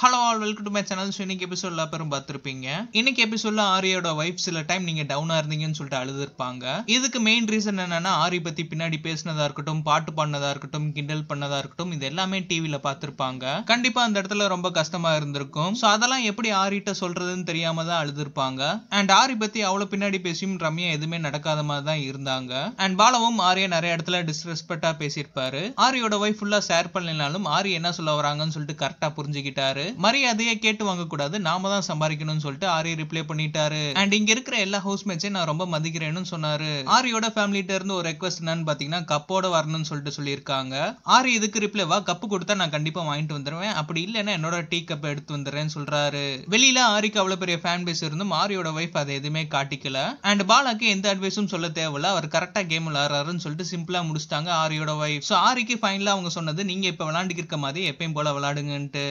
hello all welcome to my channel so இன்னைக்கு எபிசோட்ல பேரும் பார்த்துருப்பீங்க இன்னைக்கு எபிசோட்ல ஆரியோட வைஃப் சில டைம் நீங்க டவுனா இருந்தீங்கன்னு சொல்லிட்டு அழுதுருப்பாங்க இதுக்கு மெயின் ரீசன் என்னன்னா ஆரி பத்தி பின்னாடி பேசினதா இருக்கட்டும் பாட்டு பாடினதா இருக்கட்டும் கிண்டல் பண்ணதா இருக்கட்டும் இது எல்லாமே டிவியில பார்த்துருப்பாங்க கண்டிப்பா அந்த இடத்துல ரொம்ப கஷ்டமா இருந்திருக்கும் ஸோ அதெல்லாம் எப்படி ஆரிட்ட சொல்றதுன்னு தெரியாம தான் அழுதுருப்பாங்க அண்ட் ஆரி பத்தி அவ்வளோ பின்னாடி பேசியும் ரம்யா எதுவுமே நடக்காத மாதிரி தான் இருந்தாங்க அண்ட் பாலவும் ஆரியை நிறைய இடத்துல டிஸ்ரெஸ்பெக்டா பேசியிருப்பாரு ஆரியோட வைஃப் ஃபுல்லா ஷேர் பண்ணினாலும் ஆரி என்ன சொல்ல வராங்கன்னு சொல்லிட்டு கரெக்டா புரிஞ்சுக்கிட்டாரு மரியாதையை கேட்டு வாங்கக்கூடாது நாம தான் சம்பாதிக்கணும்னு சொல்லிட்டு ஆரி ரிப்ளை பண்ணிட்டாரு அண்ட் இங்க இருக்கிற எல்லா ஹவுஸ்மேட்ஸையும் நான் ரொம்ப மதிக்கிறேன்னு சொன்னாரு ஆரியோட ஃபேமிலிட்ட இருந்து ஒரு ரெக்வஸ்ட் என்னன்னு பாத்தீங்கன்னா கப்போட வரணும்னு சொல்லிட்டு சொல்லியிருக்காங்க ஆரி இதுக்கு வா கப்பு கொடுத்தா நான் கண்டிப்பா வாங்கிட்டு வந்துருவேன் அப்படி இல்லைன்னா என்னோட டீ கப் எடுத்து வந்துடுறேன்னு சொல்றாரு வெளியில ஆரிக்கு அவ்வளவு பெரிய ஃபேன் பேஸ் இருந்தும் ஆரியோட வைஃப் அதை எதுவுமே காட்டிக்கல அண்ட் பாலாக்கு எந்த அட்வைஸும் சொல்ல தேவையில்ல அவர் கரெக்டா கேம் விளாடுறாருன்னு சொல்லிட்டு சிம்பிளா முடிச்சிட்டாங்க ஆரியோட வைஃப் ஸோ ஆரிக்கு ஃபைனலா அவங்க சொன்னது நீங்க இப்ப விளாண்டுக்கு இருக்க மாதிரி எப்பயும் போல விளாடுங்கன்ட்டு